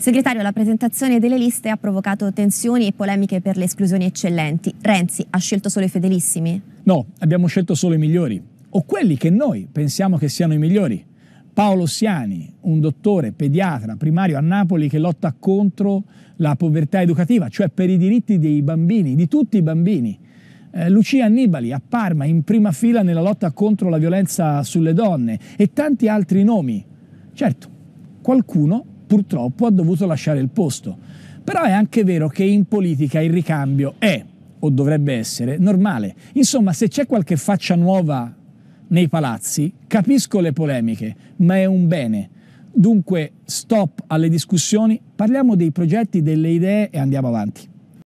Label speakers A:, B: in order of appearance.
A: Segretario, la presentazione delle liste ha provocato tensioni e polemiche per le esclusioni eccellenti.
B: Renzi ha scelto solo i fedelissimi? No, abbiamo scelto solo i migliori, o quelli che noi pensiamo che siano i migliori. Paolo Siani, un dottore pediatra primario a Napoli che lotta contro la povertà educativa, cioè per i diritti dei bambini, di tutti i bambini. Eh, Lucia Annibali a Parma in prima fila nella lotta contro la violenza sulle donne e tanti altri nomi. Certo, qualcuno purtroppo ha dovuto lasciare il posto. Però è anche vero che in politica il ricambio è, o dovrebbe essere, normale. Insomma, se c'è qualche faccia nuova nei palazzi, capisco le polemiche, ma è un bene. Dunque, stop alle discussioni, parliamo dei progetti, delle idee e andiamo avanti.